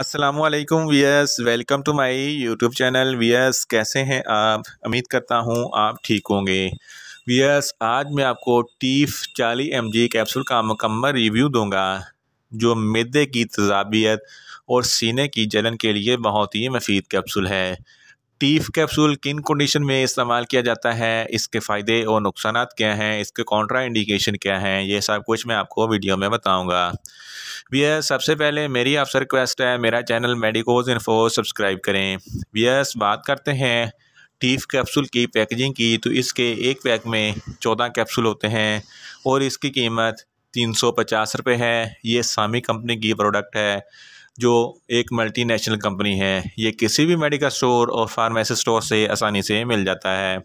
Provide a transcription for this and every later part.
असलम वी वीएस welcome to my YouTube channel वीएस कैसे हैं आप उम्मीद करता हूं आप ठीक होंगे वीएस आज मैं आपको टीफ चाली एम जी कैप्सूल का मुकम्मल रिव्यू दूंगा जो मैदे की तजाबियत और सीने की जलन के लिए बहुत ही मफीद कैप्सूल है टीफ कैप्सूल किन कंडीशन में इस्तेमाल किया जाता है इसके फ़ायदे और नुकसान क्या हैं इसके कॉन्ट्रा इंडिकेशन क्या हैं ये सब कुछ मैं आपको वीडियो में बताऊँगा वीएस सबसे पहले मेरी आपसे रिक्वेस्ट है मेरा चैनल मेडिकोज इन्फो सब्सक्राइब करें वीएस बात करते हैं टीफ कैप्सूल की पैकेजिंग की तो इसके एक पैक में चौदह कैप्सूल होते हैं और इसकी कीमत तीन सौ पचास रुपये है ये सामी कंपनी की प्रोडक्ट है जो एक मल्टीनेशनल कंपनी है ये किसी भी मेडिकल स्टोर और फार्मेसी स्टोर से आसानी से मिल जाता है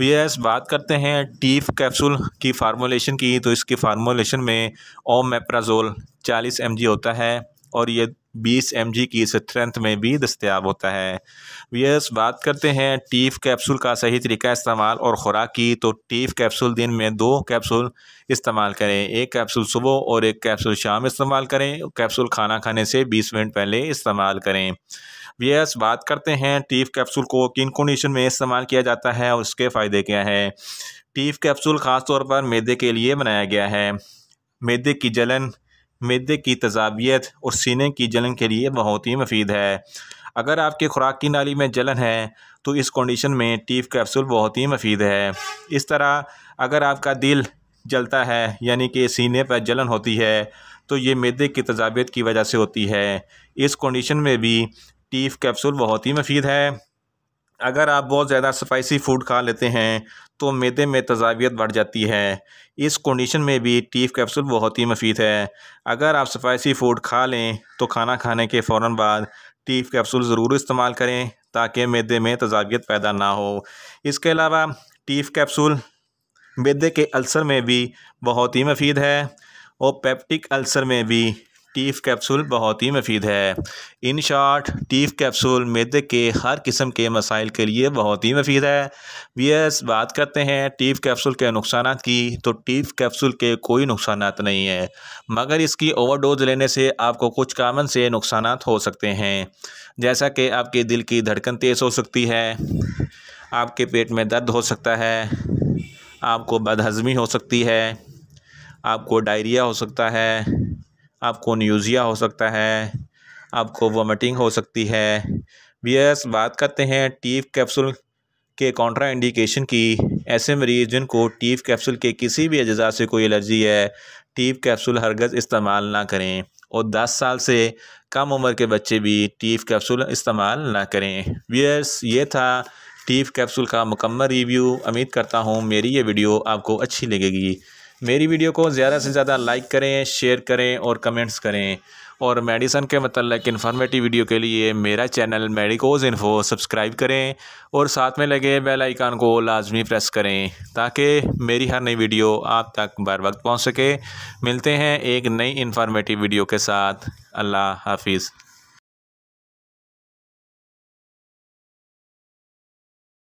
वीएस तो बात करते हैं टीफ कैप्सूल की फार्मोलेशन की तो इसकी फार्मोलेशन में ओम मेप्राजोल 40 एम होता है और ये बीस एम की स्ट्रेंथ में भी दस्तियाब होता है वीयर्स बात करते हैं टीफ कैप्सूल का सही तरीका इस्तेमाल और ख़ुराक की तो टीफ कैप्सूल दिन में दो कैप्सूल इस्तेमाल करें एक कैप्सूल सुबह और एक कैप्सूल शाम इस्तेमाल करें कैप्सूल खाना खाने से 20 मिनट पहले इस्तेमाल करें वीयर्स बात करते हैं टीफ कैप्सूल को किन कंडीशन में इस्तेमाल किया जाता है और उसके फ़ायदे क्या हैं टीफ कैप्सूल ख़ास तौर पर मैदे के लिए बनाया गया है मैदे की जलन मैदे की तजावियत और सीने की जलन के लिए बहुत ही मफीद है अगर आपके खुराक की नाली में जलन है तो इस कंडीशन में टीफ कैप्सूल बहुत ही मफीद है इस तरह अगर आपका दिल जलता है यानी कि सीने पर जलन होती है तो ये मैदे की तजावियत की वजह से होती है इस कंडीशन में भी टीफ कैप्सूल बहुत ही मफीद है अगर आप बहुत ज़्यादा स्पाइसी फूड खा लेते हैं तो मैदे में तजावियत बढ़ जाती है इस कंडीशन में भी टीफ कैप्सूल बहुत ही मुफीद है अगर आप स्पाइसी फूड खा लें तो खाना खाने के फ़ौर बाद टीफ कैप्सूल ज़रूर इस्तेमाल करें ताकि मैदे में तजावियत पैदा ना हो इसके अलावा टीफ कैप्सूल मैदे के अल्सर में भी बहुत ही मुफीद है और पेप्टिक अल्सर में भी टीफ कैप्सूल बहुत ही मफीद है इन शार्ट टीफ कैप्सूल मैदे के हर किस्म के मसाइल के लिए बहुत ही मफीद है वीएस बात करते हैं टीफ कैप्सूल के नुकसान की तो टीफ कैप्सूल के कोई नुकसान नहीं है मगर इसकी ओवरडोज लेने से आपको कुछ कामन से नुकसान हो सकते हैं जैसा कि आपके दिल की धड़कन तेज़ हो सकती है आपके पेट में दर्द हो सकता है आपको बदहजमी हो सकती है आपको डायरिया हो सकता है आपको न्यूज़िया हो सकता है आपको वॉमिटिंग हो सकती है वीएस बात करते हैं टीफ कैप्सूल के कॉन्ट्रा इंडिकेशन की ऐसे मरीज जिनको टीफ कैप्सूल के किसी भी अज्जा से कोई एलर्जी है टीफ कैप्सूल हरगज़ इस्तेमाल ना करें और 10 साल से कम उम्र के बच्चे भी टीफ कैप्सूल इस्तेमाल ना करें वीयर्स ये था टीफ कैप्सूल का मुकम्मल रिव्यू उम्मीद करता हूँ मेरी ये वीडियो आपको अच्छी लगेगी मेरी वीडियो को ज़्यादा से ज़्यादा लाइक करें शेयर करें और कमेंट्स करें और मेडिसन के मतलब इन्फॉर्मेटिव वीडियो के लिए मेरा चैनल मेडिकोज इन्फो सब्सक्राइब करें और साथ में लगे बेल आइकान को लाजमी प्रेस करें ताकि मेरी हर नई वीडियो आप तक बर वक्त पहुँच सके मिलते हैं एक नई इन्फॉर्मेटिव वीडियो के साथ अल्लाह हाफिज़